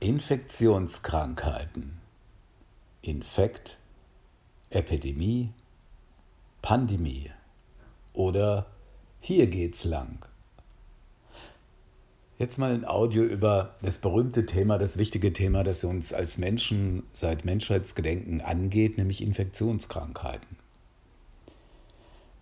Infektionskrankheiten. Infekt, Epidemie, Pandemie oder hier geht's lang. Jetzt mal ein Audio über das berühmte Thema, das wichtige Thema, das uns als Menschen seit Menschheitsgedenken angeht, nämlich Infektionskrankheiten.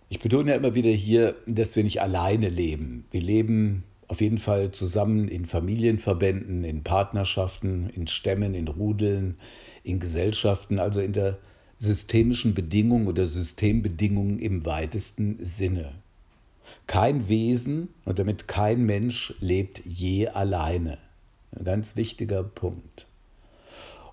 Ich betone ja immer wieder hier, dass wir nicht alleine leben. Wir leben auf jeden Fall zusammen in Familienverbänden, in Partnerschaften, in Stämmen, in Rudeln, in Gesellschaften, also in der systemischen Bedingung oder Systembedingungen im weitesten Sinne. Kein Wesen und damit kein Mensch lebt je alleine. Ein ganz wichtiger Punkt.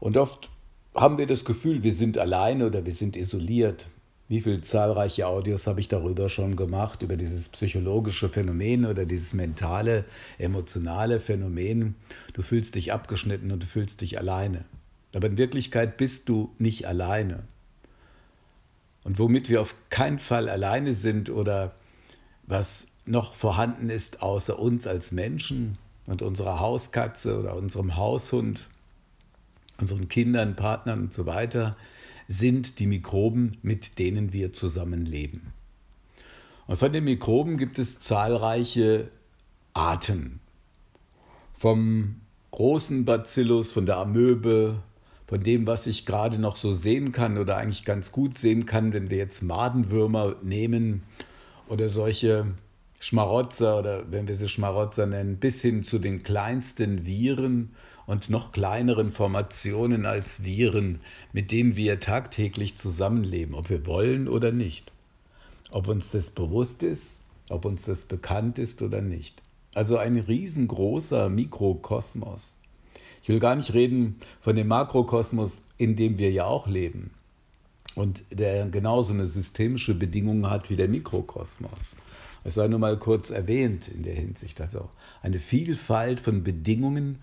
Und oft haben wir das Gefühl, wir sind alleine oder wir sind isoliert. Wie viele zahlreiche Audios habe ich darüber schon gemacht, über dieses psychologische Phänomen oder dieses mentale, emotionale Phänomen. Du fühlst dich abgeschnitten und du fühlst dich alleine. Aber in Wirklichkeit bist du nicht alleine. Und womit wir auf keinen Fall alleine sind oder was noch vorhanden ist außer uns als Menschen und unserer Hauskatze oder unserem Haushund, unseren Kindern, Partnern und so weiter, sind die Mikroben, mit denen wir zusammenleben. Und von den Mikroben gibt es zahlreiche Arten. Vom großen Bacillus, von der Amöbe, von dem, was ich gerade noch so sehen kann oder eigentlich ganz gut sehen kann, wenn wir jetzt Madenwürmer nehmen oder solche Schmarotzer oder wenn wir sie Schmarotzer nennen, bis hin zu den kleinsten Viren und noch kleineren Formationen als Viren, mit denen wir tagtäglich zusammenleben, ob wir wollen oder nicht. Ob uns das bewusst ist, ob uns das bekannt ist oder nicht. Also ein riesengroßer Mikrokosmos. Ich will gar nicht reden von dem Makrokosmos, in dem wir ja auch leben und der genauso eine systemische Bedingung hat wie der Mikrokosmos. Es sei nur mal kurz erwähnt in der Hinsicht, also eine Vielfalt von Bedingungen,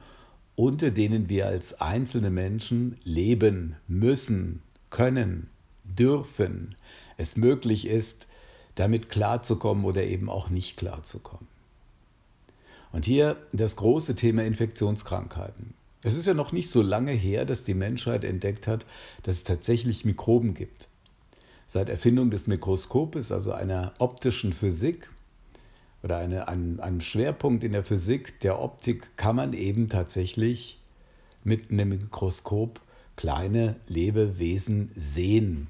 unter denen wir als einzelne Menschen leben müssen, können, dürfen, es möglich ist, damit klarzukommen oder eben auch nicht klarzukommen. Und hier das große Thema Infektionskrankheiten. Es ist ja noch nicht so lange her, dass die Menschheit entdeckt hat, dass es tatsächlich Mikroben gibt. Seit Erfindung des Mikroskops, also einer optischen Physik oder eine, einem, einem Schwerpunkt in der Physik der Optik, kann man eben tatsächlich mit einem Mikroskop kleine Lebewesen sehen.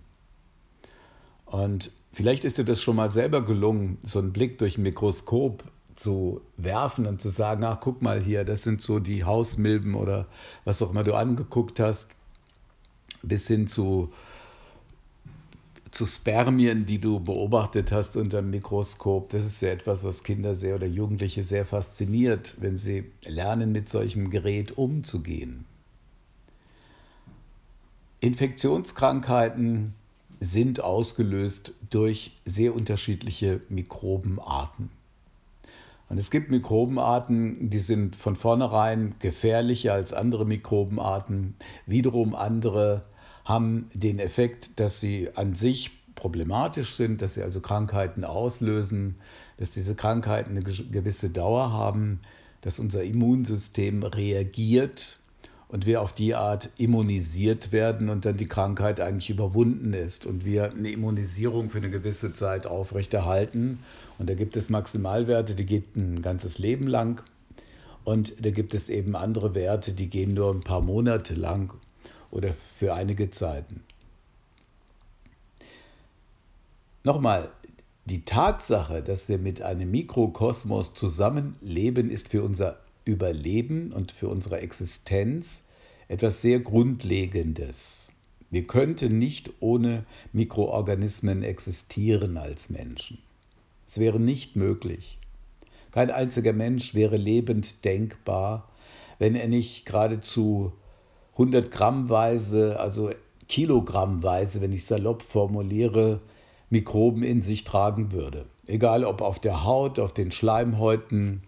Und vielleicht ist dir das schon mal selber gelungen, so einen Blick durch ein Mikroskop zu werfen und zu sagen, ach guck mal hier, das sind so die Hausmilben oder was auch immer du angeguckt hast, bis hin zu, zu Spermien, die du beobachtet hast unter dem Mikroskop. Das ist ja etwas, was Kinder sehr oder Jugendliche sehr fasziniert, wenn sie lernen, mit solchem Gerät umzugehen. Infektionskrankheiten sind ausgelöst durch sehr unterschiedliche Mikrobenarten. Und es gibt Mikrobenarten, die sind von vornherein gefährlicher als andere Mikrobenarten. Wiederum andere haben den Effekt, dass sie an sich problematisch sind, dass sie also Krankheiten auslösen, dass diese Krankheiten eine gewisse Dauer haben, dass unser Immunsystem reagiert und wir auf die Art immunisiert werden und dann die Krankheit eigentlich überwunden ist und wir eine Immunisierung für eine gewisse Zeit aufrechterhalten und da gibt es Maximalwerte, die geht ein ganzes Leben lang. Und da gibt es eben andere Werte, die gehen nur ein paar Monate lang oder für einige Zeiten. Nochmal, die Tatsache, dass wir mit einem Mikrokosmos zusammenleben, ist für unser Überleben und für unsere Existenz etwas sehr Grundlegendes. Wir könnten nicht ohne Mikroorganismen existieren als Menschen. Es wäre nicht möglich. Kein einziger Mensch wäre lebend denkbar, wenn er nicht geradezu 100 Grammweise, also Kilogrammweise, wenn ich salopp formuliere, Mikroben in sich tragen würde. Egal ob auf der Haut, auf den Schleimhäuten,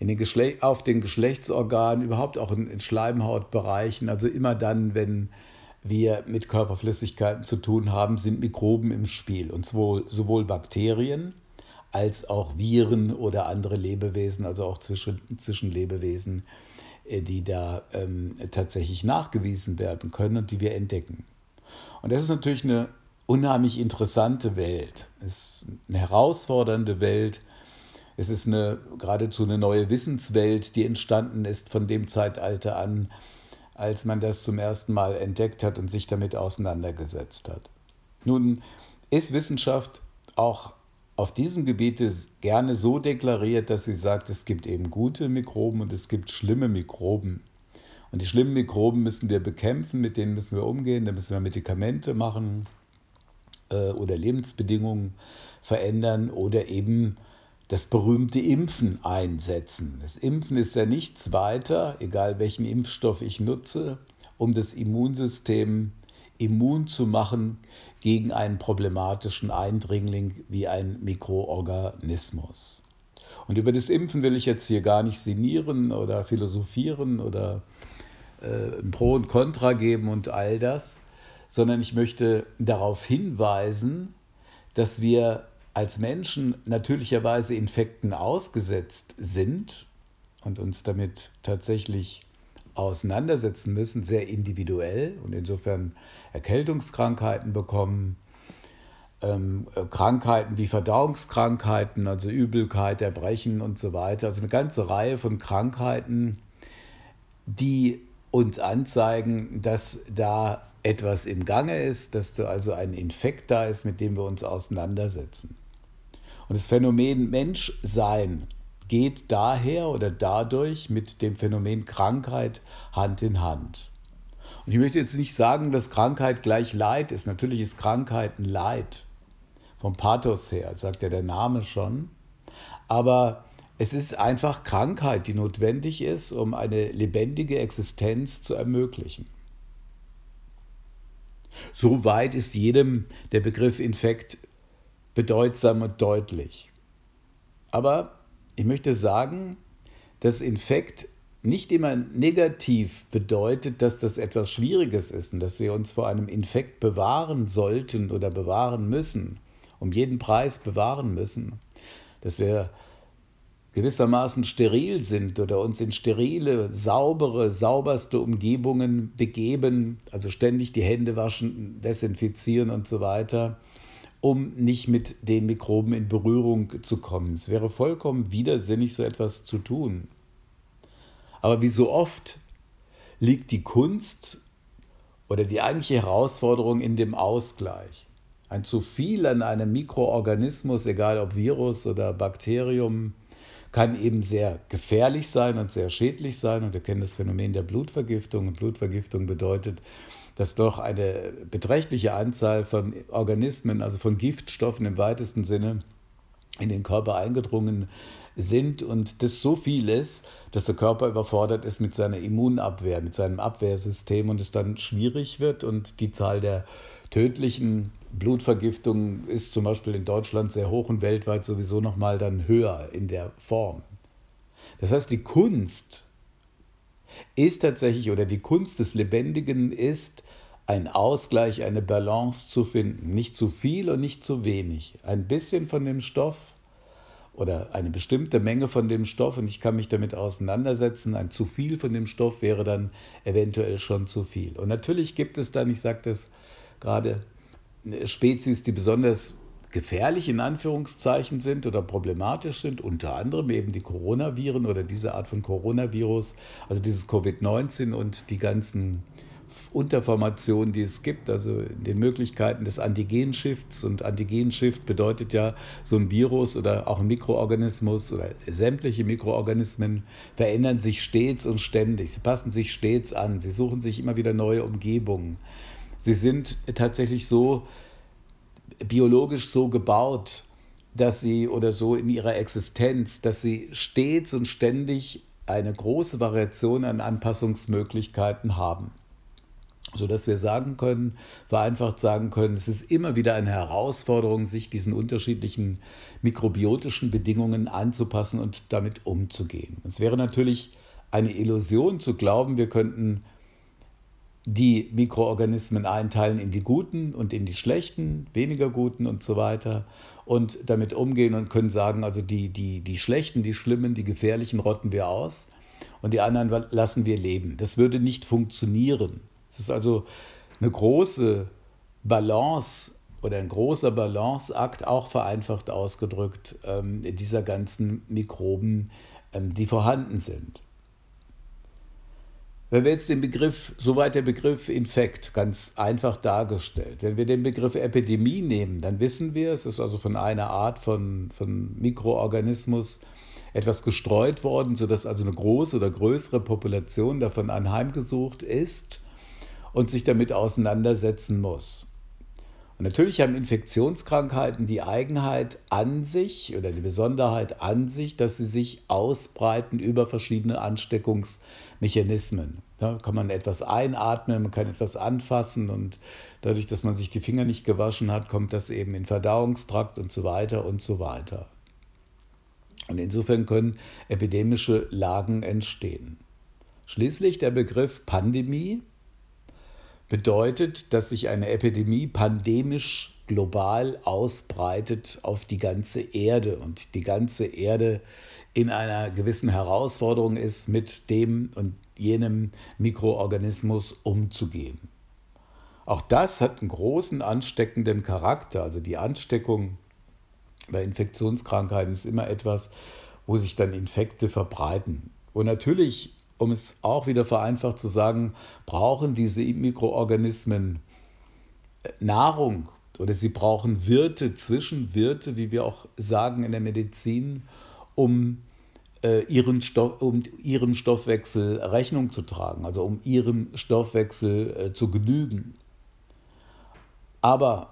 in den auf den Geschlechtsorganen, überhaupt auch in, in Schleimhautbereichen. Also immer dann, wenn wir mit Körperflüssigkeiten zu tun haben, sind Mikroben im Spiel. Und sowohl, sowohl Bakterien, als auch Viren oder andere Lebewesen, also auch zwischen, Zwischenlebewesen, äh, die da ähm, tatsächlich nachgewiesen werden können und die wir entdecken. Und das ist natürlich eine unheimlich interessante Welt. Es ist eine herausfordernde Welt. Es ist eine, geradezu eine neue Wissenswelt, die entstanden ist von dem Zeitalter an, als man das zum ersten Mal entdeckt hat und sich damit auseinandergesetzt hat. Nun ist Wissenschaft auch auf diesem Gebiet ist gerne so deklariert, dass sie sagt, es gibt eben gute Mikroben und es gibt schlimme Mikroben. Und die schlimmen Mikroben müssen wir bekämpfen, mit denen müssen wir umgehen, da müssen wir Medikamente machen äh, oder Lebensbedingungen verändern oder eben das berühmte Impfen einsetzen. Das Impfen ist ja nichts weiter, egal welchen Impfstoff ich nutze, um das Immunsystem immun zu machen gegen einen problematischen Eindringling wie ein Mikroorganismus. Und über das Impfen will ich jetzt hier gar nicht sinnieren oder philosophieren oder äh, Pro und Contra geben und all das, sondern ich möchte darauf hinweisen, dass wir als Menschen natürlicherweise Infekten ausgesetzt sind und uns damit tatsächlich auseinandersetzen müssen, sehr individuell und insofern Erkältungskrankheiten bekommen, ähm, äh, Krankheiten wie Verdauungskrankheiten, also Übelkeit, Erbrechen und so weiter. Also eine ganze Reihe von Krankheiten, die uns anzeigen, dass da etwas im Gange ist, dass da also ein Infekt da ist, mit dem wir uns auseinandersetzen. Und das Phänomen Menschsein geht daher oder dadurch mit dem Phänomen Krankheit Hand in Hand. Und ich möchte jetzt nicht sagen, dass Krankheit gleich Leid ist. Natürlich ist Krankheit ein Leid. Vom Pathos her, sagt ja der Name schon. Aber es ist einfach Krankheit, die notwendig ist, um eine lebendige Existenz zu ermöglichen. So weit ist jedem der Begriff Infekt bedeutsam und deutlich. Aber ich möchte sagen, dass Infekt nicht immer negativ bedeutet, dass das etwas Schwieriges ist und dass wir uns vor einem Infekt bewahren sollten oder bewahren müssen, um jeden Preis bewahren müssen, dass wir gewissermaßen steril sind oder uns in sterile, saubere, sauberste Umgebungen begeben, also ständig die Hände waschen, desinfizieren und so weiter um nicht mit den Mikroben in Berührung zu kommen. Es wäre vollkommen widersinnig, so etwas zu tun. Aber wie so oft liegt die Kunst oder die eigentliche Herausforderung in dem Ausgleich. Ein zu viel an einem Mikroorganismus, egal ob Virus oder Bakterium, kann eben sehr gefährlich sein und sehr schädlich sein. Und wir kennen das Phänomen der Blutvergiftung. Und Blutvergiftung bedeutet, dass doch eine beträchtliche Anzahl von Organismen, also von Giftstoffen im weitesten Sinne, in den Körper eingedrungen sind und das so viel ist, dass der Körper überfordert ist mit seiner Immunabwehr, mit seinem Abwehrsystem und es dann schwierig wird und die Zahl der tödlichen Blutvergiftungen ist zum Beispiel in Deutschland sehr hoch und weltweit sowieso nochmal dann höher in der Form. Das heißt, die Kunst ist tatsächlich oder die Kunst des Lebendigen ist, ein Ausgleich, eine Balance zu finden. Nicht zu viel und nicht zu wenig. Ein bisschen von dem Stoff oder eine bestimmte Menge von dem Stoff und ich kann mich damit auseinandersetzen. Ein zu viel von dem Stoff wäre dann eventuell schon zu viel. Und natürlich gibt es dann, ich sage das gerade, äh, Spezies, die besonders gefährlich in Anführungszeichen sind oder problematisch sind, unter anderem eben die Coronaviren oder diese Art von Coronavirus, also dieses Covid-19 und die ganzen Unterformationen, die es gibt, also den Möglichkeiten des Antigenshifts. Und Antigenschift bedeutet ja, so ein Virus oder auch ein Mikroorganismus oder sämtliche Mikroorganismen verändern sich stets und ständig. Sie passen sich stets an. Sie suchen sich immer wieder neue Umgebungen. Sie sind tatsächlich so biologisch so gebaut, dass sie oder so in ihrer Existenz, dass sie stets und ständig eine große Variation an Anpassungsmöglichkeiten haben. Sodass wir sagen können, vereinfacht sagen können, es ist immer wieder eine Herausforderung, sich diesen unterschiedlichen mikrobiotischen Bedingungen anzupassen und damit umzugehen. Es wäre natürlich eine Illusion zu glauben, wir könnten die Mikroorganismen einteilen in die guten und in die schlechten, weniger guten und so weiter und damit umgehen und können sagen, also die, die, die schlechten, die schlimmen, die gefährlichen rotten wir aus und die anderen lassen wir leben. Das würde nicht funktionieren. Es ist also eine große Balance oder ein großer Balanceakt, auch vereinfacht ausgedrückt, ähm, dieser ganzen Mikroben, ähm, die vorhanden sind. Wenn wir jetzt den Begriff, soweit der Begriff Infekt, ganz einfach dargestellt, wenn wir den Begriff Epidemie nehmen, dann wissen wir, es ist also von einer Art von, von Mikroorganismus etwas gestreut worden, sodass also eine große oder größere Population davon anheimgesucht ist und sich damit auseinandersetzen muss. Und natürlich haben Infektionskrankheiten die Eigenheit an sich oder die Besonderheit an sich, dass sie sich ausbreiten über verschiedene Ansteckungsmechanismen. Da kann man etwas einatmen, man kann etwas anfassen und dadurch, dass man sich die Finger nicht gewaschen hat, kommt das eben in Verdauungstrakt und so weiter und so weiter. Und insofern können epidemische Lagen entstehen. Schließlich der Begriff Pandemie, bedeutet, dass sich eine Epidemie pandemisch global ausbreitet auf die ganze Erde und die ganze Erde in einer gewissen Herausforderung ist, mit dem und jenem Mikroorganismus umzugehen. Auch das hat einen großen ansteckenden Charakter. Also die Ansteckung bei Infektionskrankheiten ist immer etwas, wo sich dann Infekte verbreiten. Und natürlich um es auch wieder vereinfacht zu sagen, brauchen diese Mikroorganismen äh, Nahrung oder sie brauchen Wirte, Zwischenwirte, wie wir auch sagen in der Medizin, um äh, ihren, Stoff, um ihrem Stoffwechsel Rechnung zu tragen, also um ihrem Stoffwechsel äh, zu genügen. Aber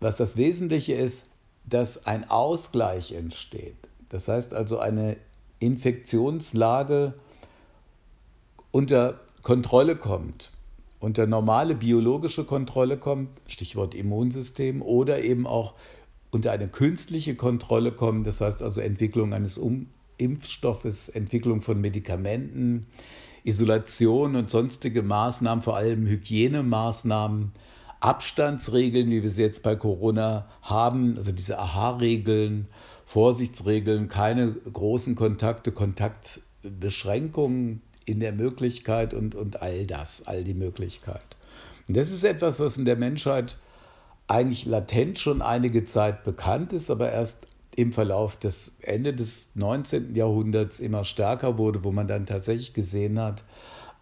was das Wesentliche ist, dass ein Ausgleich entsteht. Das heißt also eine Infektionslage unter Kontrolle kommt, unter normale biologische Kontrolle kommt, Stichwort Immunsystem, oder eben auch unter eine künstliche Kontrolle kommt, das heißt also Entwicklung eines um Impfstoffes, Entwicklung von Medikamenten, Isolation und sonstige Maßnahmen, vor allem Hygienemaßnahmen, Abstandsregeln, wie wir sie jetzt bei Corona haben, also diese AHA-Regeln, Vorsichtsregeln, keine großen Kontakte, Kontaktbeschränkungen, in der Möglichkeit und, und all das, all die Möglichkeit. Und das ist etwas, was in der Menschheit eigentlich latent schon einige Zeit bekannt ist, aber erst im Verlauf des Ende des 19. Jahrhunderts immer stärker wurde, wo man dann tatsächlich gesehen hat,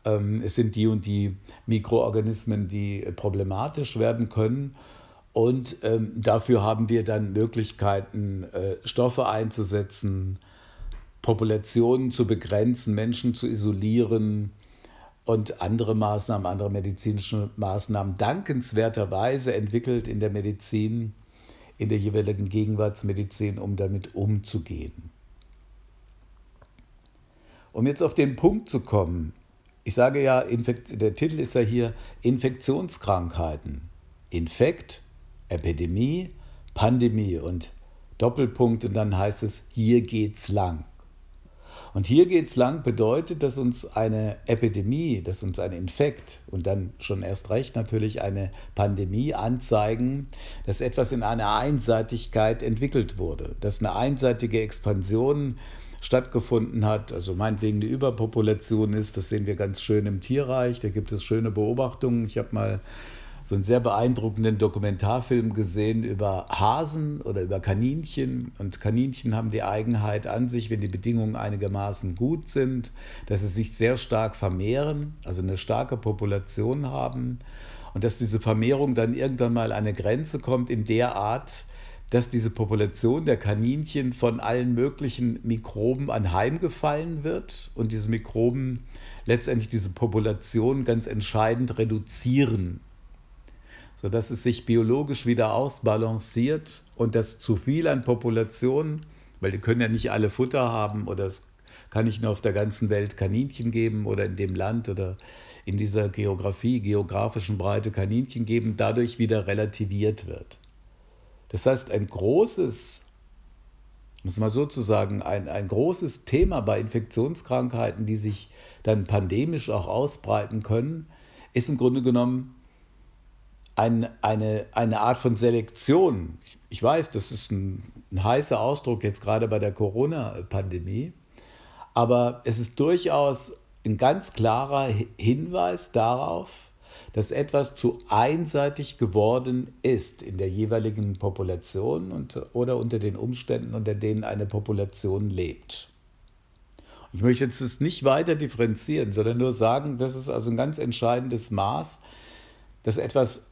ähm, es sind die und die Mikroorganismen, die problematisch werden können. Und ähm, dafür haben wir dann Möglichkeiten, äh, Stoffe einzusetzen, Populationen zu begrenzen, Menschen zu isolieren und andere Maßnahmen, andere medizinische Maßnahmen dankenswerterweise entwickelt in der Medizin, in der jeweiligen Gegenwartsmedizin, um damit umzugehen. Um jetzt auf den Punkt zu kommen, ich sage ja, der Titel ist ja hier Infektionskrankheiten. Infekt, Epidemie, Pandemie und Doppelpunkt und dann heißt es, hier geht's lang. Und hier geht es lang bedeutet, dass uns eine Epidemie, dass uns ein Infekt und dann schon erst recht natürlich eine Pandemie anzeigen, dass etwas in einer Einseitigkeit entwickelt wurde, dass eine einseitige Expansion stattgefunden hat, also meinetwegen eine Überpopulation ist, das sehen wir ganz schön im Tierreich, da gibt es schöne Beobachtungen. Ich habe mal so einen sehr beeindruckenden Dokumentarfilm gesehen über Hasen oder über Kaninchen. Und Kaninchen haben die Eigenheit an sich, wenn die Bedingungen einigermaßen gut sind, dass sie sich sehr stark vermehren, also eine starke Population haben. Und dass diese Vermehrung dann irgendwann mal an eine Grenze kommt, in der Art, dass diese Population der Kaninchen von allen möglichen Mikroben anheimgefallen wird und diese Mikroben letztendlich diese Population ganz entscheidend reduzieren sodass es sich biologisch wieder ausbalanciert und das zu viel an Populationen, weil die können ja nicht alle Futter haben oder es kann nicht nur auf der ganzen Welt Kaninchen geben oder in dem Land oder in dieser Geografie, geografischen Breite Kaninchen geben, dadurch wieder relativiert wird. Das heißt, ein großes, muss man sozusagen, ein, ein großes Thema bei Infektionskrankheiten, die sich dann pandemisch auch ausbreiten können, ist im Grunde genommen ein, eine, eine Art von Selektion. Ich weiß, das ist ein, ein heißer Ausdruck jetzt gerade bei der Corona-Pandemie, aber es ist durchaus ein ganz klarer Hinweis darauf, dass etwas zu einseitig geworden ist in der jeweiligen Population und, oder unter den Umständen, unter denen eine Population lebt. Ich möchte jetzt das nicht weiter differenzieren, sondern nur sagen, das ist also ein ganz entscheidendes Maß, dass etwas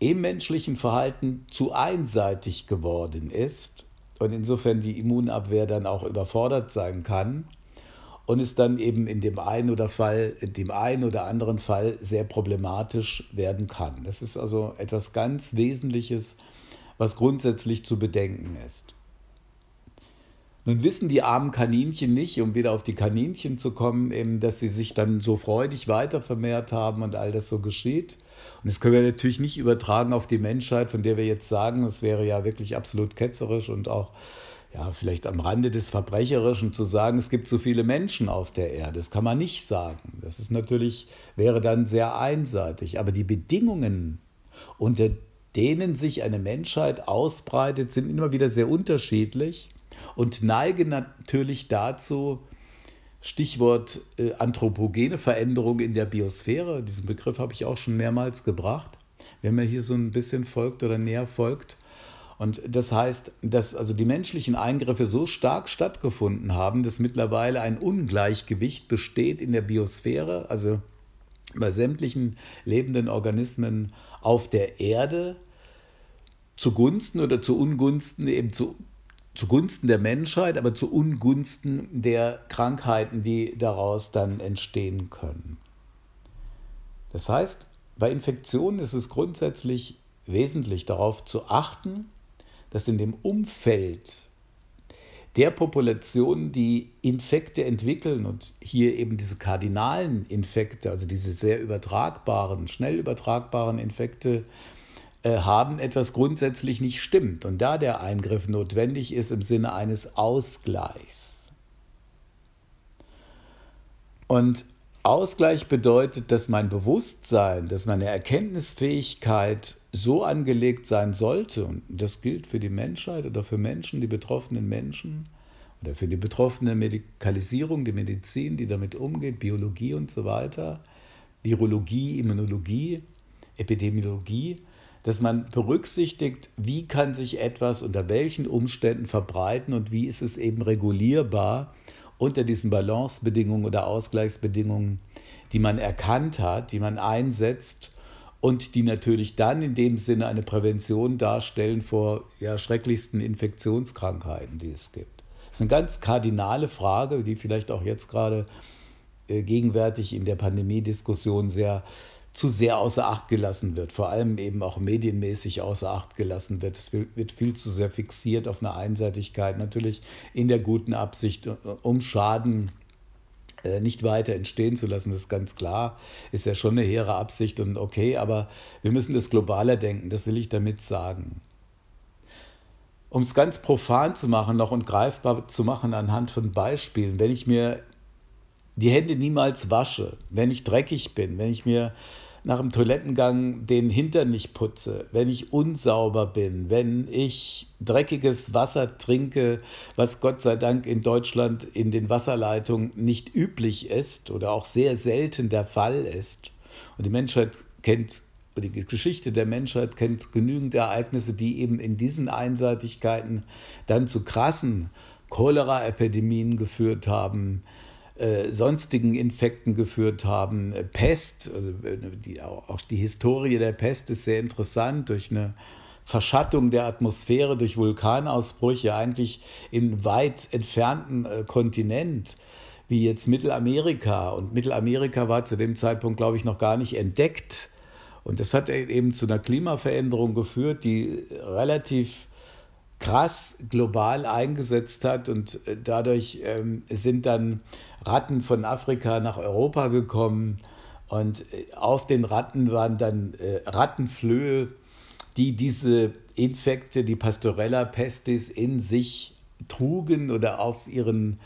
im menschlichen Verhalten zu einseitig geworden ist und insofern die Immunabwehr dann auch überfordert sein kann und es dann eben in dem einen oder Fall, in dem einen oder anderen Fall sehr problematisch werden kann. Das ist also etwas ganz Wesentliches, was grundsätzlich zu bedenken ist. Nun wissen die armen Kaninchen nicht, um wieder auf die Kaninchen zu kommen, eben, dass sie sich dann so freudig weiter vermehrt haben und all das so geschieht und das können wir natürlich nicht übertragen auf die Menschheit, von der wir jetzt sagen, es wäre ja wirklich absolut ketzerisch und auch ja, vielleicht am Rande des Verbrecherischen zu sagen, es gibt so viele Menschen auf der Erde. Das kann man nicht sagen. Das ist natürlich, wäre dann sehr einseitig. Aber die Bedingungen, unter denen sich eine Menschheit ausbreitet, sind immer wieder sehr unterschiedlich und neigen natürlich dazu, Stichwort äh, anthropogene Veränderung in der Biosphäre. Diesen Begriff habe ich auch schon mehrmals gebracht. Wenn man hier so ein bisschen folgt oder näher folgt. Und das heißt, dass also die menschlichen Eingriffe so stark stattgefunden haben, dass mittlerweile ein Ungleichgewicht besteht in der Biosphäre, also bei sämtlichen lebenden Organismen auf der Erde, zugunsten oder zu Ungunsten eben zu zugunsten der Menschheit, aber zu Ungunsten der Krankheiten, die daraus dann entstehen können. Das heißt, bei Infektionen ist es grundsätzlich wesentlich darauf zu achten, dass in dem Umfeld der Population, die Infekte entwickeln und hier eben diese kardinalen Infekte, also diese sehr übertragbaren, schnell übertragbaren Infekte äh, haben, etwas grundsätzlich nicht stimmt. Und da der Eingriff notwendig ist im Sinne eines Ausgleichs. Und Ausgleich bedeutet, dass mein Bewusstsein, dass meine Erkenntnisfähigkeit so angelegt sein sollte, und das gilt für die Menschheit oder für Menschen, die betroffenen Menschen oder für die betroffene Medikalisierung, die Medizin, die damit umgeht, Biologie und so weiter, Virologie, Immunologie, Epidemiologie, dass man berücksichtigt, wie kann sich etwas unter welchen Umständen verbreiten und wie ist es eben regulierbar unter diesen Balancebedingungen oder Ausgleichsbedingungen, die man erkannt hat, die man einsetzt und die natürlich dann in dem Sinne eine Prävention darstellen vor ja, schrecklichsten Infektionskrankheiten, die es gibt. Das ist eine ganz kardinale Frage, die vielleicht auch jetzt gerade äh, gegenwärtig in der Pandemiediskussion sehr äh, zu sehr außer Acht gelassen wird, vor allem eben auch medienmäßig außer Acht gelassen wird. Es wird viel zu sehr fixiert auf eine Einseitigkeit, natürlich in der guten Absicht, um Schaden äh, nicht weiter entstehen zu lassen, das ist ganz klar, ist ja schon eine hehre Absicht und okay, aber wir müssen das globaler denken, das will ich damit sagen. Um es ganz profan zu machen noch und greifbar zu machen anhand von Beispielen, wenn ich mir die Hände niemals wasche, wenn ich dreckig bin, wenn ich mir nach dem Toilettengang den Hintern nicht putze, wenn ich unsauber bin, wenn ich dreckiges Wasser trinke, was Gott sei Dank in Deutschland in den Wasserleitungen nicht üblich ist oder auch sehr selten der Fall ist. Und die Menschheit kennt die Geschichte der Menschheit kennt genügend Ereignisse, die eben in diesen Einseitigkeiten dann zu krassen Choleraepidemien geführt haben, äh, sonstigen Infekten geführt haben. Äh, Pest, also äh, die, auch die Historie der Pest ist sehr interessant durch eine Verschattung der Atmosphäre, durch Vulkanausbrüche, eigentlich im weit entfernten Kontinent wie jetzt Mittelamerika. Und Mittelamerika war zu dem Zeitpunkt, glaube ich, noch gar nicht entdeckt. Und das hat e-, eben zu einer Klimaveränderung geführt, die relativ krass global eingesetzt hat. Und dadurch ähm, sind dann Ratten von Afrika nach Europa gekommen und äh, auf den Ratten waren dann äh, Rattenflöhe, die diese Infekte, die Pastorella pestis in sich trugen oder auf ihren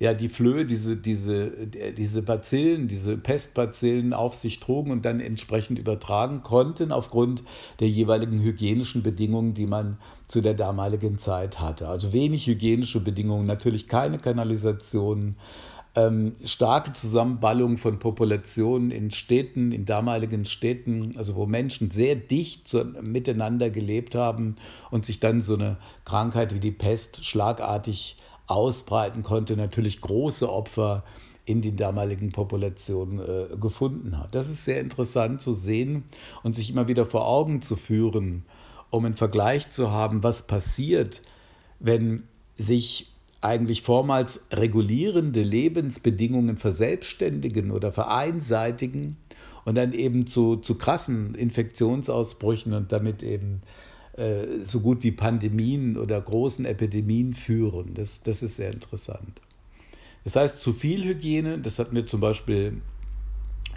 ja, die Flöhe, diese, diese, äh, diese Bazillen, diese Pestbazillen auf sich trugen und dann entsprechend übertragen konnten aufgrund der jeweiligen hygienischen Bedingungen, die man zu der damaligen Zeit hatte. Also wenig hygienische Bedingungen, natürlich keine Kanalisationen, ähm, starke Zusammenballung von Populationen in Städten, in damaligen Städten, also wo Menschen sehr dicht zu, miteinander gelebt haben und sich dann so eine Krankheit wie die Pest schlagartig ausbreiten konnte, natürlich große Opfer in den damaligen Populationen äh, gefunden hat. Das ist sehr interessant zu sehen und sich immer wieder vor Augen zu führen, um einen Vergleich zu haben, was passiert, wenn sich eigentlich vormals regulierende Lebensbedingungen verselbstständigen oder vereinseitigen und dann eben zu, zu krassen Infektionsausbrüchen und damit eben äh, so gut wie Pandemien oder großen Epidemien führen. Das, das ist sehr interessant. Das heißt, zu viel Hygiene, das hatten wir zum Beispiel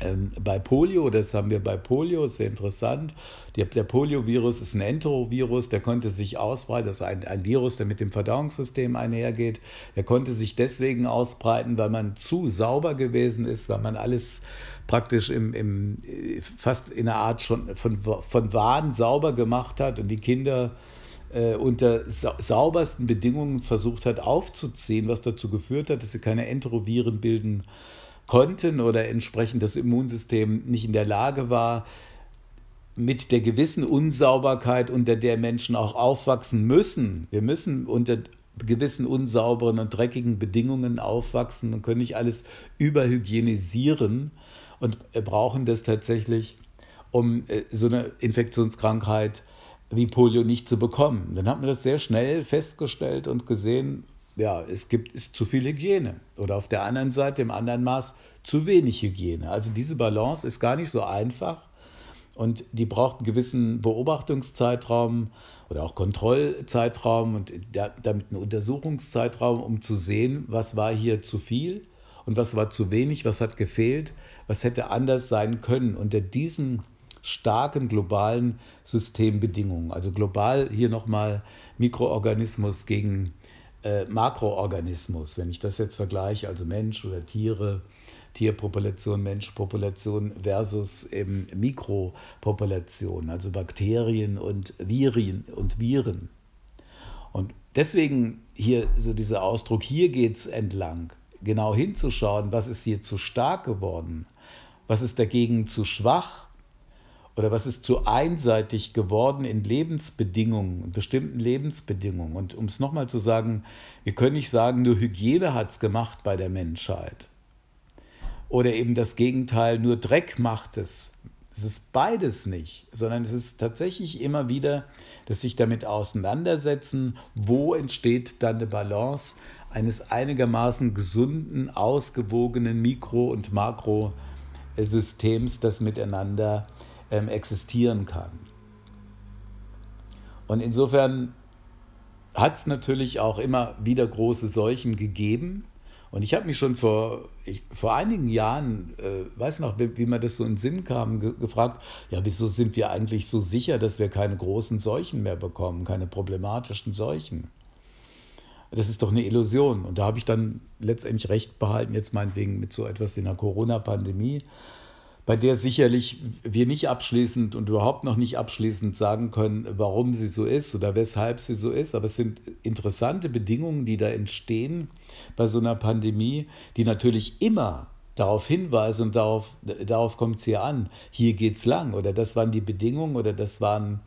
ähm, bei Polio, das haben wir bei Polio, ist sehr interessant. Der Poliovirus ist ein Enterovirus, der konnte sich ausbreiten, das also ist ein, ein Virus, der mit dem Verdauungssystem einhergeht. Der konnte sich deswegen ausbreiten, weil man zu sauber gewesen ist, weil man alles praktisch im, im, fast in einer Art schon von, von Waren sauber gemacht hat und die Kinder äh, unter saubersten Bedingungen versucht hat aufzuziehen, was dazu geführt hat, dass sie keine Enteroviren bilden äh, konnten oder entsprechend das Immunsystem nicht in der Lage war, mit der gewissen Unsauberkeit, unter der Menschen auch aufwachsen müssen. Wir müssen unter gewissen unsauberen und dreckigen Bedingungen aufwachsen und können nicht alles überhygienisieren und äh, brauchen das tatsächlich, um äh, so eine Infektionskrankheit wie Polio nicht zu bekommen. Dann hat man das sehr schnell festgestellt und gesehen, ja, es gibt ist zu viel Hygiene oder auf der anderen Seite im anderen Maß zu wenig Hygiene. Also diese Balance ist gar nicht so einfach und die braucht einen gewissen Beobachtungszeitraum oder auch Kontrollzeitraum und damit einen Untersuchungszeitraum, um zu sehen, was war hier zu viel und was war zu wenig, was hat gefehlt, was hätte anders sein können unter diesen starken globalen Systembedingungen. Also global hier nochmal Mikroorganismus gegen äh, Makroorganismus, wenn ich das jetzt vergleiche, also Mensch oder Tiere, Tierpopulation, Menschpopulation versus eben Mikropopulation, also Bakterien und Virien und Viren. Und deswegen hier so dieser Ausdruck, hier geht es entlang, genau hinzuschauen, was ist hier zu stark geworden, was ist dagegen zu schwach oder was ist zu einseitig geworden in Lebensbedingungen, in bestimmten Lebensbedingungen. Und um es nochmal zu sagen, wir können nicht sagen, nur Hygiene hat es gemacht bei der Menschheit. Oder eben das Gegenteil, nur Dreck macht es. Es ist beides nicht, sondern es ist tatsächlich immer wieder, dass sich damit auseinandersetzen, wo entsteht dann eine Balance eines einigermaßen gesunden, ausgewogenen Mikro- und Makrosystems, das miteinander ähm, existieren kann. Und insofern hat es natürlich auch immer wieder große Seuchen gegeben. Und ich habe mich schon vor, ich, vor einigen Jahren, äh, weiß noch, wie, wie mir das so in den Sinn kam, ge gefragt, ja, wieso sind wir eigentlich so sicher, dass wir keine großen Seuchen mehr bekommen, keine problematischen Seuchen? Das ist doch eine Illusion. Und da habe ich dann letztendlich recht behalten, jetzt meinetwegen mit so etwas in der Corona-Pandemie, bei der sicherlich wir nicht abschließend und überhaupt noch nicht abschließend sagen können, warum sie so ist oder weshalb sie so ist. Aber es sind interessante Bedingungen, die da entstehen bei so einer Pandemie, die natürlich immer darauf hinweisen und darauf, darauf kommt es hier an, hier geht es lang oder das waren die Bedingungen oder das waren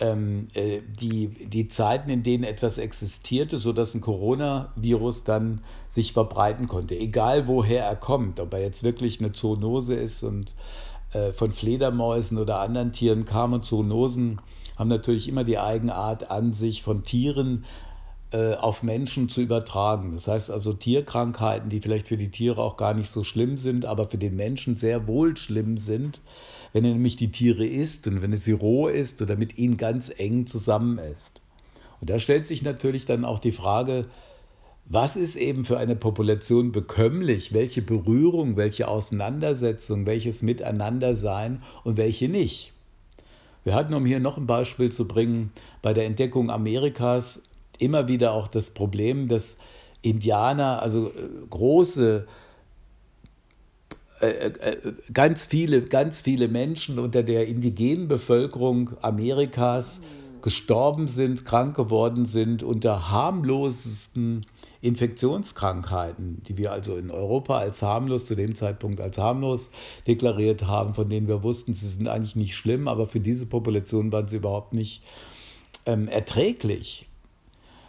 ähm, äh, die, die Zeiten, in denen etwas existierte, sodass ein Coronavirus dann sich verbreiten konnte, egal woher er kommt, ob er jetzt wirklich eine Zoonose ist und äh, von Fledermäusen oder anderen Tieren kam und Zoonosen haben natürlich immer die Eigenart an sich von Tieren äh, auf Menschen zu übertragen. Das heißt also Tierkrankheiten, die vielleicht für die Tiere auch gar nicht so schlimm sind, aber für den Menschen sehr wohl schlimm sind, wenn er nämlich die Tiere isst und wenn er sie roh isst oder mit ihnen ganz eng zusammen ist. Und da stellt sich natürlich dann auch die Frage, was ist eben für eine Population bekömmlich? Welche Berührung, welche Auseinandersetzung, welches Miteinandersein und welche nicht? Wir hatten, um hier noch ein Beispiel zu bringen, bei der Entdeckung Amerikas immer wieder auch das Problem, dass Indianer, also äh, große äh, äh, äh, ganz viele, ganz viele Menschen unter der indigenen Bevölkerung Amerikas gestorben sind, krank geworden sind unter harmlosesten Infektionskrankheiten, die wir also in Europa als harmlos, zu dem Zeitpunkt als harmlos deklariert haben, von denen wir wussten, sie sind eigentlich nicht schlimm, aber für diese Population waren sie überhaupt nicht ähm, erträglich,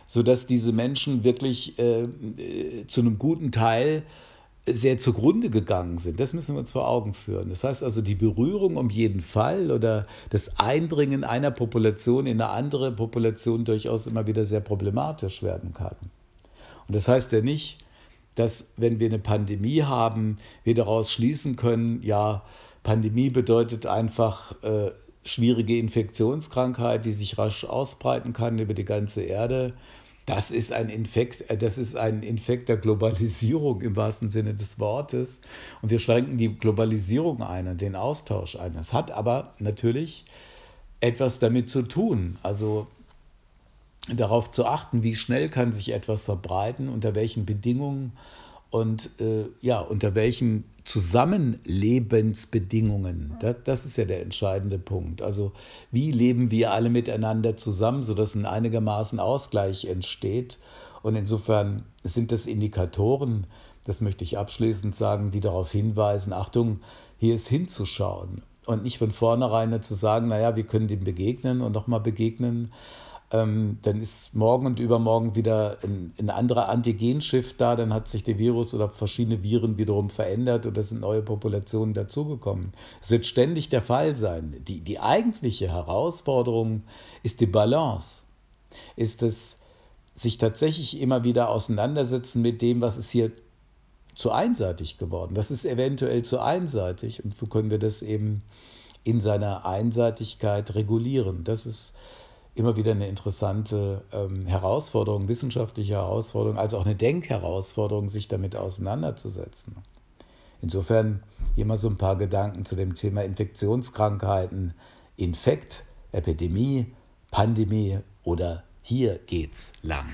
sodass diese Menschen wirklich äh, äh zu einem guten Teil sehr zugrunde gegangen sind. Das müssen wir uns vor Augen führen. Das heißt also, die Berührung um jeden Fall oder das Eindringen einer Population in eine andere Population durchaus immer wieder sehr problematisch werden kann. Und das heißt ja nicht, dass wenn wir eine Pandemie haben, wir daraus schließen können, ja, Pandemie bedeutet einfach äh, schwierige Infektionskrankheit, die sich rasch ausbreiten kann über die ganze Erde. Das ist ein Infekt, äh, das ist ein Infekt der Globalisierung im wahrsten Sinne des Wortes. Und wir schränken die Globalisierung ein und den Austausch ein. Das hat aber natürlich etwas damit zu tun. Also darauf zu achten, wie schnell kann sich etwas verbreiten, unter welchen Bedingungen und äh, ja, unter welchen Zusammenlebensbedingungen. Das, das, ist ja der entscheidende Punkt. Also wie leben wir alle miteinander zusammen, sodass ein einigermaßen Ausgleich entsteht. Und insofern sind das Indikatoren, das möchte ich abschließend sagen, die darauf hinweisen, Achtung, hier ist hinzuschauen. Und nicht von vornherein zu sagen, naja, wir können dem begegnen und nochmal begegnen, ähm, dann ist morgen und übermorgen wieder ein, ein anderer Antigenschift da, dann hat sich der Virus oder verschiedene Viren wiederum verändert oder sind neue Populationen dazugekommen. Es wird ständig der Fall sein. Die, die eigentliche Herausforderung ist die Balance, ist es, sich tatsächlich immer wieder auseinandersetzen mit dem, was ist hier zu einseitig geworden, was ist eventuell zu einseitig und wo können wir das eben in seiner Einseitigkeit regulieren. Das ist immer wieder eine interessante ähm, Herausforderung, wissenschaftliche Herausforderung, also auch eine Denkherausforderung, sich damit auseinanderzusetzen. Insofern hier mal so ein paar Gedanken zu dem Thema Infektionskrankheiten, Infekt, Epidemie, Pandemie oder hier geht's lang.